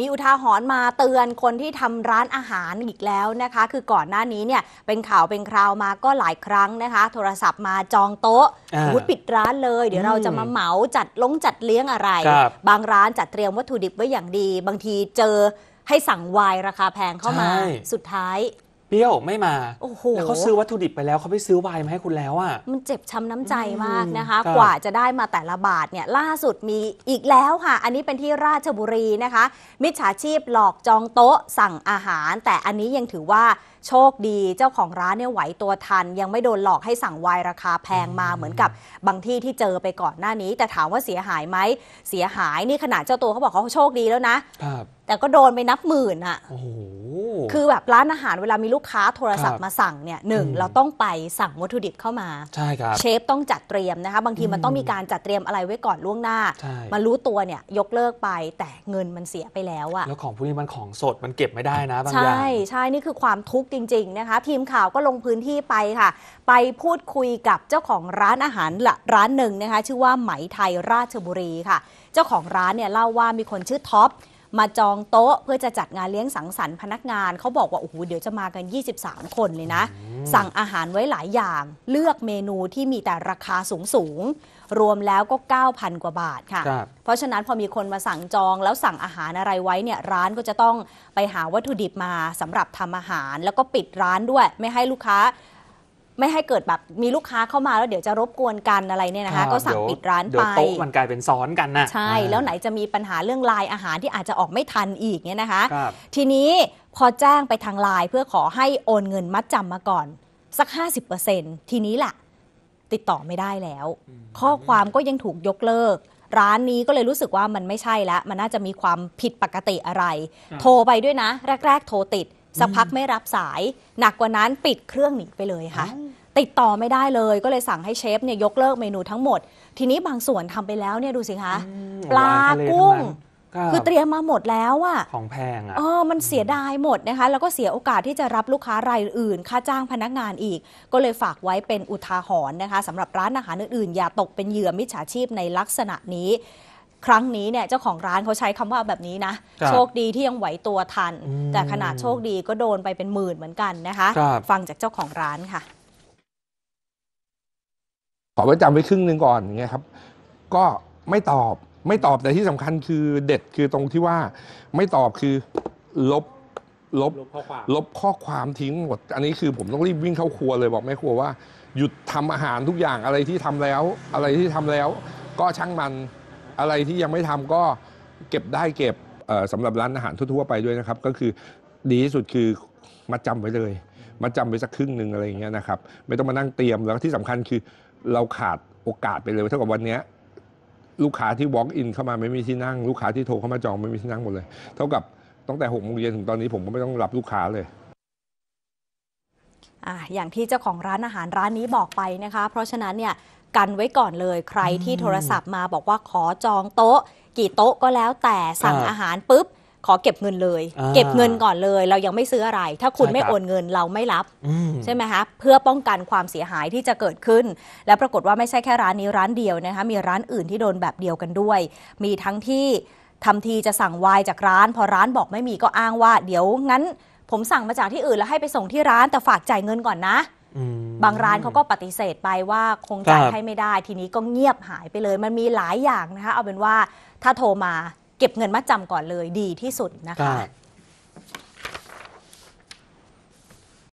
มีอุทาหรณ์มาเตือนคนที่ทำร้านอาหารอีกแล้วนะคะ คือก่อนหน้านี้เนี่ยเป็นข่าวเป็นคราวมาก็หลายครั้งนะคะ โทรศัพท์มาจองโต๊ะวุฒิปิดร้านเลย เดี๋ยวเราจะมาเหมาจัดลงจัดเลี้ยงอะไรรบบงร้านจัดเตรียมวัตถุดิบไว้อย่างดี บางทีเจอให้สั่งไวน์ราคาแพงเข้ามาสุดท้ายเปรี้ยวไม่มาโอ้โหแล้วเขาซื้อวัตถุดิบไปแล้วเขาไปซื้อไวน์มาให้คุณแล้วอ่ะ มันเจ็บช้ำน้ำใจมากนะคะ กว่าจะได้มาแต่ละบาทเนี่ยล่าสุดมีอีกแล้วค่ะ อันนี้เป็นที่ราชบุรีนะคะ มิจฉาชีพหลอกจองโต๊ะสั่งอาหาร แต่อันนี้ยังถือว่าโชคดีเจ้าของร้านเนี่ยไหวตัวทันยังไม่โดนหลอกให้สั่งไวน์ราคาแพงมาเหมือนกับบางที่ที่เจอไปก่อนหน้านี้ แต่ถามว่าเสียหายไหมเสียหายนี่ขนาดเจ้าตัวเขาบอกเขาโชคดีแล้วนะ ครับแต่ก็โดนไปนับหมื่นอะอคือแบบร้านอาหารเวลามีลูกค้าโทรศัพท์มาสั่งเนี่ยหนึ่งเราต้องไปสั่งวัตถุดิบเข้ามา ใช่ครับ เชฟต้องจัดเตรียมนะคะบางทีมันต้องมีการจัดเตรียมอะไรไว้ก่อนล่วงหน้า มารู้ตัวเนี่ยยกเลิกไป แต่เงินมันเสียไปแล้วอะแล้วของพวกนี้มันของสด มันเก็บไม่ได้นะบางอย่าง ใช่ใช่นี่คือความทุกข์จริงๆนะคะทีมข่าวก็ลงพื้นที่ไปค่ะ ไปพูดคุยกับเจ้าของร้านอาหารร้านหนึ่งนะคะชื่อว่าไหมไทยราชบุรีค่ะ เจ้าของร้านเนี่ยเล่าว่ามีคนชื่อท็อปมาจองโต๊ะ เพื่อจะจัดงานเลี้ยงสังสรรค์พนักงานเขาบอกว่าโอ้โหเดี๋ยวจะมากัน 23 คน เลยนะ สั่งอาหารไว้หลายอย่าง เลือกเมนูที่มีแต่ราคาสูงสูงรวมแล้วก็ 9,000กว่าบาทค่ะ เพราะฉะนั้นพอมีคนมาสั่งจองแล้วสั่งอาหารอะไรไว้เนี่ย ร้านก็จะต้องไปหาวัตถุดิบมาสำหรับทำอาหาร แล้วก็ปิดร้านด้วย ไม่ให้ลูกค้าไม่ให้เกิดแบบมีลูกค้าเข้ามาแล้วเดี๋ยวจะรบกวนกันอะไรเนี่ยนะคะก็สั่งปิดร้านไป เดี๋ยวโต๊ะมันกลายเป็นซ้อนกันนะใช่แล้วไหนจะมีปัญหาเรื่องลายอาหารที่อาจจะออกไม่ทันอีกเนี่ยนะคะ ทีนี้พอแจ้งไปทางไลน์เพื่อขอให้โอนเงินมัดจำมาก่อน สัก 50%ทีนี้แหละติดต่อไม่ได้แล้ว ข้อความก็ยังถูกยกเลิก ร้านนี้ก็เลยรู้สึกว่ามันไม่ใช่แล้วมันน่าจะมีความผิดปกติอะไร โทรไปด้วยนะแรก ๆ โทรติดสักพักไม่รับสาย หนักกว่านั้นปิดเครื่องหนีไปเลยค่ะติดต่อไม่ได้เลย ก็เลยสั่งให้เชฟเนี่ยยกเลิกเมนูทั้งหมด ทีนี้บางส่วนทำไปแล้วเนี่ยดูสิคะปลากุ้ง คือเตรียมมาหมดแล้วอะของแพงอะเออมันเสียดายหมดนะคะ แล้วก็เสียโอกาสที่จะรับลูกค้ารายอื่น ค่าจ้างพนักงานอีก ก็เลยฝากไว้เป็นอุทาหรณ์นะคะสำหรับร้านอาหารอื่นๆอย่าตกเป็นเหยื่อมิจฉาชีพในลักษณะนี้ครั้งนี้เนี่ยเจ้าของร้านเขาใช้คำว่าแบบนี้นะโชคดีที่ยังไหวตัวทัน แต่ขนาดโชคดีก็โดนไปเป็นหมื่นเหมือนกันนะคะ ฟังจากเจ้าของร้านค่ะขอไว้จำไว้ครึ่งหนึ่งก่อนอย่างเงี้ยครับ ก็ไม่ตอบไม่ตอบแต่ที่สำคัญคือเด็ดคือตรงที่ว่าไม่ตอบคือลบลบลบข้อความทิ้งหมดอันนี้คือผมต้องรีบวิ่งเข้าครัวเลยบอกแม่ครัวว่าหยุดทำอาหารทุกอย่างอะไรที่ทำแล้ว อะไรที่ทำแล้ว ก็ช่างมันอะไรที่ยังไม่ทำก็เก็บได้เก็บสำสำหรับร้านอาหารทั่ว ๆ ไปด้วยนะครับก็คือดีที่สุดคือมาจำไว้เลย มาจำไว้สักครึ่งหนึ่งอะไรอย่างเงี้ยนะครับไม่ต้องมานั่งเตรียมแล้วที่สำคัญคือเราขาดโอกาสไปเลย เท่ากับวันนี้ลูกค้าที่ walk in เข้ามาไม่มีที่นั่ง ลูกค้าที่โทรเข้ามาจองไม่มีที่นั่งหมดเลย เท่ากับ ตั้งแต่หกโมงเย็นถึงตอนนี้ผมก็ไม่ต้องรับลูกค้าเลยอ่อย่างที่เจ้าของร้านอาหารร้านนี้บอกไปนะคะเพราะฉะนั้นเนี่ยกันไว้ก่อนเลยใครที่โทรศัพท์มาบอกว่าขอจองโต๊ะ กี่โต๊ะก็แล้วแต่สั่งอาหารปุ๊บขอเก็บเงินเลย เก็บเงินก่อนเลย เรายังไม่ซื้ออะไร ถ้าคุณไม่โอนเงินเราไม่รับ ใช่ไหมคะเพื่อป้องกันความเสียหายที่จะเกิดขึ้น และปรากฏว่าไม่ใช่แค่ร้านนี้ร้านเดียวนะคะมีร้านอื่นที่โดนแบบเดียวกันด้วย มีทั้งที่ทำทีจะสั่งวายจากร้าน พอร้านบอกไม่มีก็อ้างว่า เดี๋ยวงั้นผมสั่งมาจากที่อื่นแล้วให้ไปส่งที่ร้านแต่ฝากจ่ายเงินก่อนนะบางร้านเขาก็ปฏิเสธไปว่าคงจ่ายให้ไม่ได้ ทีนี้ก็เงียบหายไปเลย มันมีหลายอย่างนะคะเอาเป็นว่าถ้าโทรมาเก็บเงินมัดจำก่อนเลยดีที่สุดนะคะ